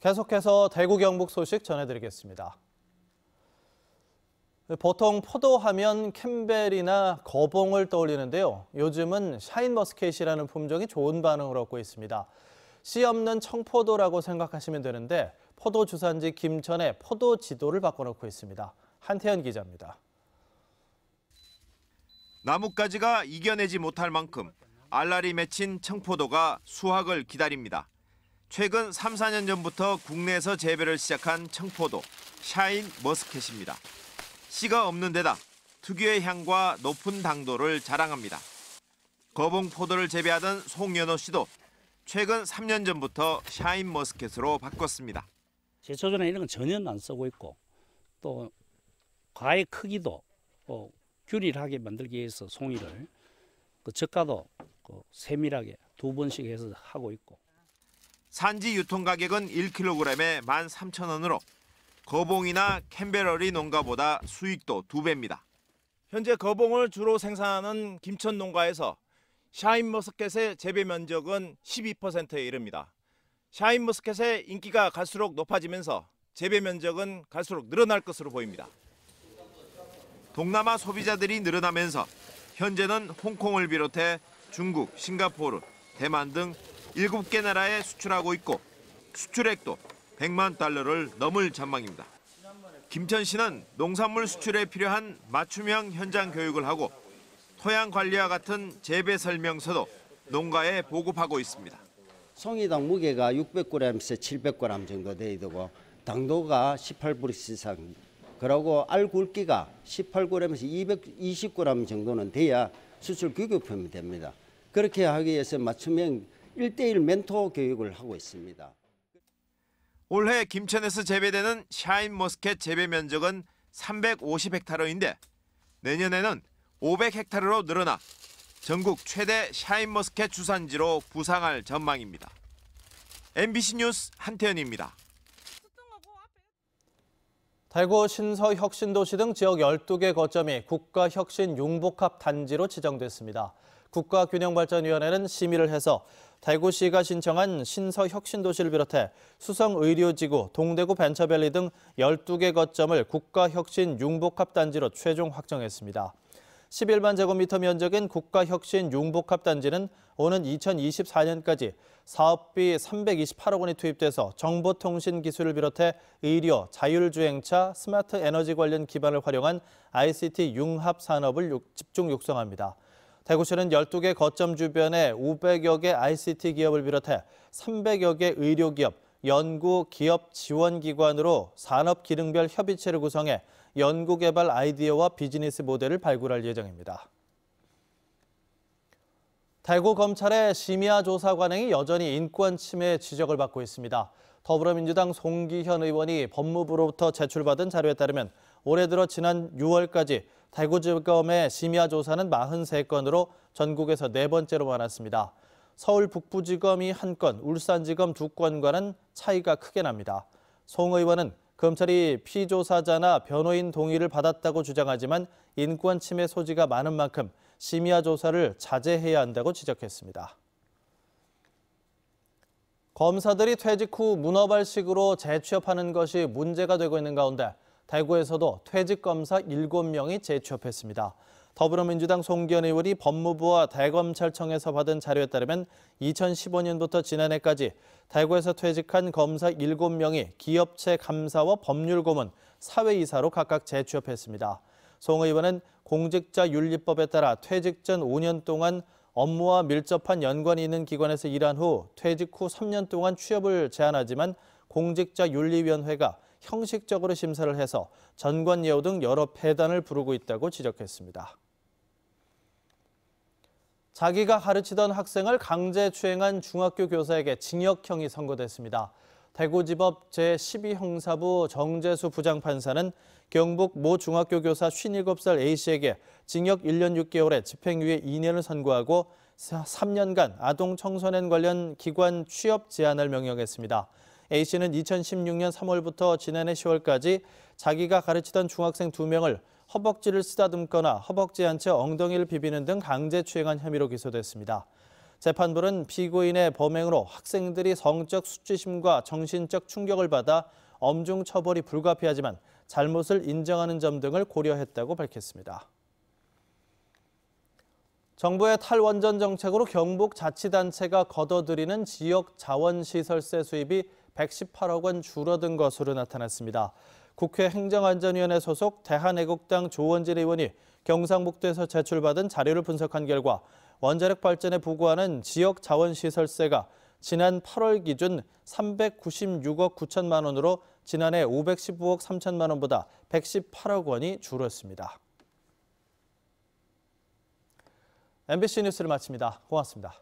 계속해서 대구 경북 소식 전해드리겠습니다. 보통 포도하면 캠벨이나 거봉을 떠올리는데요. 요즘은 샤인머스켓이라는 품종이 좋은 반응을 얻고 있습니다. 씨 없는 청포도라고 생각하시면 되는데 포도 주산지 김천에 포도 지도를 바꿔놓고 있습니다. 한태현 기자입니다. 나뭇가지가 이겨내지 못할 만큼 알알이 맺힌 청포도가 수확을 기다립니다. 최근 3, 4년 전부터 국내에서 재배를 시작한 청포도 샤인 머스켓입니다. 씨가 없는 데다 특유의 향과 높은 당도를 자랑합니다. 거봉포도를 재배하던 송연호 씨도 최근 3년 전부터 샤인 머스켓으로 바꿨습니다. 제초전에 이런 건 전혀 안 쓰고 있고 또 과의 크기도 어, 균일하게 만들기 위해서 송이를 그 젓가도 그 세밀하게 두 번씩 해서 하고 있고 산지 유통 가격은 1kg에 13,000원으로 거봉이나 캠베럴이 농가보다 수익도 두배입니다 현재 거봉을 주로 생산하는 김천 농가에서 샤인머스켓의 재배 면적은 12%에 이릅니다. 샤인머스켓의 인기가 갈수록 높아지면서 재배 면적은 갈수록 늘어날 것으로 보입니다. 동남아 소비자들이 늘어나면서 현재는 홍콩을 비롯해 중국, 싱가포르, 대만 등 7개 나라에 수출하고 있고 수출액도 100만 달러를 넘을 전망입니다. 김천 씨는 농산물 수출에 필요한 맞춤형 현장 교육을 하고 토양 관리와 같은 재배 설명서도 농가에 보급하고 있습니다. 송이당 무게가 600g에서 700g 정도 되고 당도가 1 8브릭 이상 그리고 알 굵기가 18g에서 220g 정도는 돼야 수출 규격품이 됩니다. 그렇게 하기 위해서 맞춤형 일대일 멘토 교육을 하고 있습니다. 올해 김천에서 재배되는 샤인머스켓 재배 면적은 350헥타르인데 내년에는 500헥타르로 늘어나 전국 최대 샤인머스켓 주산지로 부상할 전망입니다. MBC 뉴스 한태현입니다. 달고 신서 혁신도시 등 지역 12개 거점이 국가혁신 융복합 단지로 지정됐습니다. 국가균형발전위원회는 심의를 해서 대구시가 신청한 신서혁신도시를 비롯해 수성의료지구, 동대구 벤처밸리 등 12개 거점을 국가혁신 융복합단지로 최종 확정했습니다. 11만 제곱미터 면적인 국가혁신 융복합단지는 오는 2024년까지 사업비 328억 원이 투입돼서 정보통신 기술을 비롯해 의료, 자율주행차, 스마트 에너지 관련 기반을 활용한 ICT 융합 산업을 집중 육성합니다. 대구시는 12개 거점 주변에 500여 개 ICT 기업을 비롯해 300여 개 의료기업, 연구 기업 지원 기관으로 산업 기능별 협의체를 구성해 연구 개발 아이디어와 비즈니스 모델을 발굴할 예정입니다. 대구 검찰의 심야 조사 관행이 여전히 인권 침해 지적을 받고 있습니다. 더불어민주당 송기현 의원이 법무부로부터 제출받은 자료에 따르면 올해 들어 지난 6월까지 대구지검의 심야 조사는 43건으로 전국에서 네 번째로 많았습니다. 서울 북부지검이 한 건, 울산지검 두 건과는 차이가 크게 납니다. 송 의원은 검찰이 피조사자나 변호인 동의를 받았다고 주장하지만 인권 침해 소지가 많은 만큼 심야 조사를 자제해야 한다고 지적했습니다. 검사들이 퇴직 후 문어발식으로 재취업하는 것이 문제가 되고 있는 가운데 대구에서도 퇴직검사 7명이 재취업했습니다. 더불어민주당 송기현 의원이 법무부와 대검찰청에서 받은 자료에 따르면 2015년부터 지난해까지 대구에서 퇴직한 검사 7명이 기업체 감사와 법률고문, 사회이사로 각각 재취업했습니다. 송 의원은 공직자윤리법에 따라 퇴직 전 5년 동안 업무와 밀접한 연관이 있는 기관에서 일한 후 퇴직 후 3년 동안 취업을 제한하지만 공직자윤리위원회가 형식적으로 심사를 해서 전관예우 등 여러 폐단을 부르고 있다고 지적했습니다. 자기가 가르치던 학생을 강제 추행한 중학교 교사에게 징역형이 선고됐습니다. 대구지법 제12형사부 정재수 부장판사는 경북 모 중학교 교사 57살 A씨에게 징역 1년 6개월에 집행유예 2년을 선고하고 3년간 아동 청소년 관련 기관 취업 제한을 명령했습니다. A씨는 2016년 3월부터 지난해 10월까지 자기가 가르치던 중학생 2명을 허벅지를 쓰다듬거나 허벅지 한채 엉덩이를 비비는 등 강제 추행한 혐의로 기소됐습니다. 재판부는 피고인의 범행으로 학생들이 성적 수치심과 정신적 충격을 받아 엄중 처벌이 불가피하지만 잘못을 인정하는 점 등을 고려했다고 밝혔습니다. 정부의 탈원전 정책으로 경북 자치단체가 거둬들이는 지역 자원시설세 수입이 118억 원 줄어든 것으로 나타났습니다. 국회 행정안전위원회 소속 대한애국당 조원진 의원이 경상북도에서 제출받은 자료를 분석한 결과 원자력 발전에 부과하는 지역 자원시설세가 지난 8월 기준 396억 9천만 원으로 지난해 515억 3천만 원보다 118억 원이 줄었습니다. MBC 뉴스를 마칩니다. 고맙습니다.